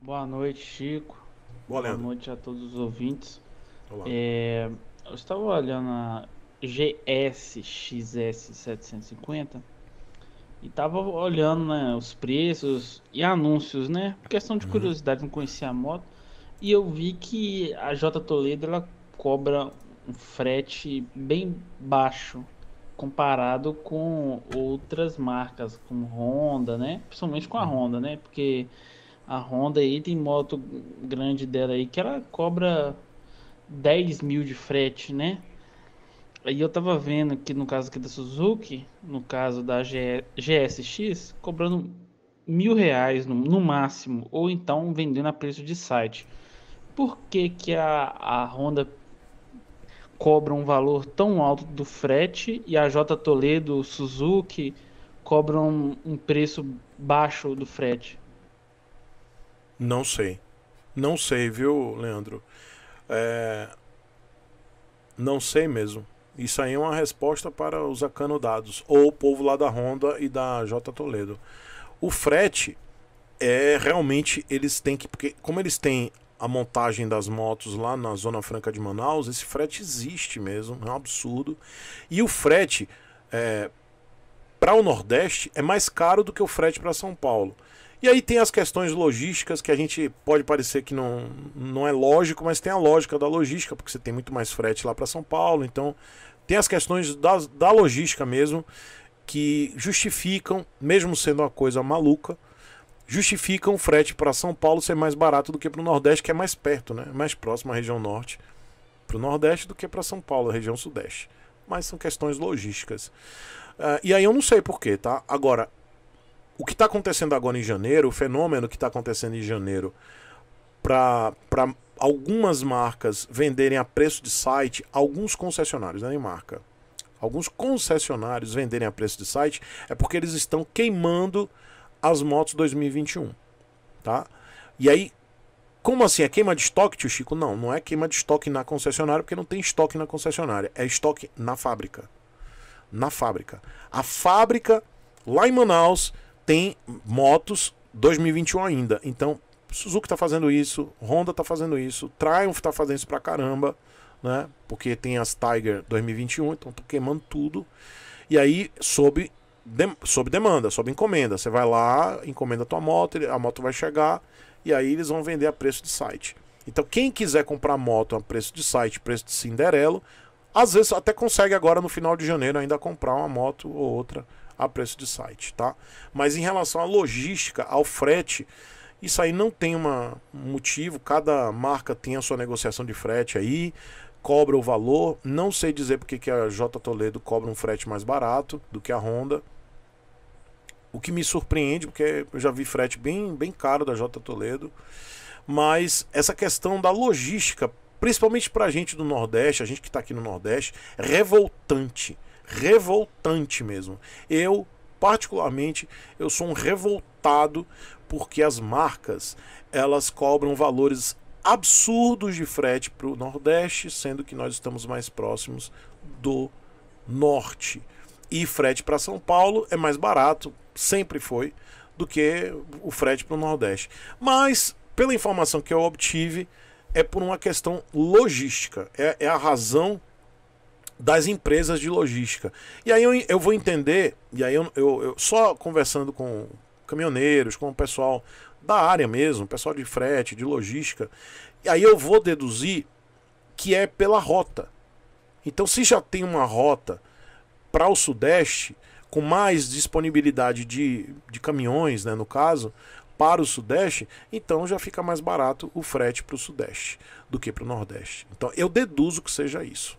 Boa noite, Chico. Boa, Boa noite a todos os ouvintes. Olá. É, eu estava olhando a GSXS750 e estava olhando né, os preços e anúncios, né? Por questão de uhum. curiosidade, não conhecia a moto. E eu vi que a J Toledo ela cobra um frete bem baixo comparado com outras marcas, como Honda, né? Principalmente com a uhum. Honda, né? Porque a Honda aí tem moto grande dela aí que ela cobra 10 mil de frete, né? Aí eu tava vendo que no caso aqui da Suzuki, no caso da GSX, cobrando mil reais no, no, máximo, ou então vendendo a preço de site. Por que, que a, a Honda cobra um valor tão alto do frete e a J Toledo, Suzuki cobram um, um preço baixo do frete? Não sei. Não sei, viu, Leandro? É... Não sei mesmo. Isso aí é uma resposta para os acanudados, ou o povo lá da Honda e da J Toledo. O frete é realmente eles têm que, porque como eles têm a montagem das motos lá na Zona Franca de Manaus, esse frete existe mesmo, é um absurdo. E o frete é, para o Nordeste é mais caro do que o frete para São Paulo. E aí tem as questões logísticas que a gente pode parecer que não, não é lógico, mas tem a lógica da logística, porque você tem muito mais frete lá para São Paulo, então tem as questões da, da logística mesmo que justificam, mesmo sendo uma coisa maluca, justificam o frete para São Paulo ser mais barato do que para o Nordeste, que é mais perto, né? mais próximo à região Norte, para o Nordeste do que para São Paulo, região Sudeste. Mas são questões logísticas. Uh, e aí eu não sei porquê, tá? Agora, o que está acontecendo agora em janeiro, o fenômeno que está acontecendo em janeiro, para algumas marcas venderem a preço de site, alguns concessionários, né, nem marca, alguns concessionários venderem a preço de site, é porque eles estão queimando as motos 2021, tá? E aí, como assim? É queima de estoque, tio Chico? Não, não é queima de estoque na concessionária, porque não tem estoque na concessionária, é estoque na fábrica. Na fábrica. A fábrica, lá em Manaus, tem motos 2021 ainda. Então, Suzuki está fazendo isso, Honda está fazendo isso, Triumph está fazendo isso pra caramba, né? Porque tem as Tiger 2021, então tô queimando tudo. E aí, sob, de, sob demanda, sob encomenda. Você vai lá, encomenda a tua moto, a moto vai chegar e aí eles vão vender a preço de site. Então, quem quiser comprar moto a preço de site, preço de Cinderelo, às vezes até consegue agora no final de janeiro ainda comprar uma moto ou outra a preço de site, tá? Mas em relação à logística, ao frete, isso aí não tem uma, um motivo, cada marca tem a sua negociação de frete aí, cobra o valor, não sei dizer porque que a J Toledo cobra um frete mais barato do que a Honda. O que me surpreende, porque eu já vi frete bem, bem caro da J Toledo, mas essa questão da logística, principalmente para a gente do Nordeste, a gente que está aqui no Nordeste, é revoltante revoltante mesmo. Eu, particularmente, eu sou um revoltado porque as marcas elas cobram valores absurdos de frete para o Nordeste, sendo que nós estamos mais próximos do Norte. E frete para São Paulo é mais barato, sempre foi, do que o frete para o Nordeste. Mas, pela informação que eu obtive, é por uma questão logística. É, é a razão das empresas de logística. E aí eu, eu vou entender, e aí eu, eu, eu, só conversando com caminhoneiros, com o pessoal da área mesmo, pessoal de frete, de logística, e aí eu vou deduzir que é pela rota. Então, se já tem uma rota para o Sudeste, com mais disponibilidade de, de caminhões, né, no caso, para o Sudeste, então já fica mais barato o frete para o Sudeste do que para o Nordeste. Então, eu deduzo que seja isso.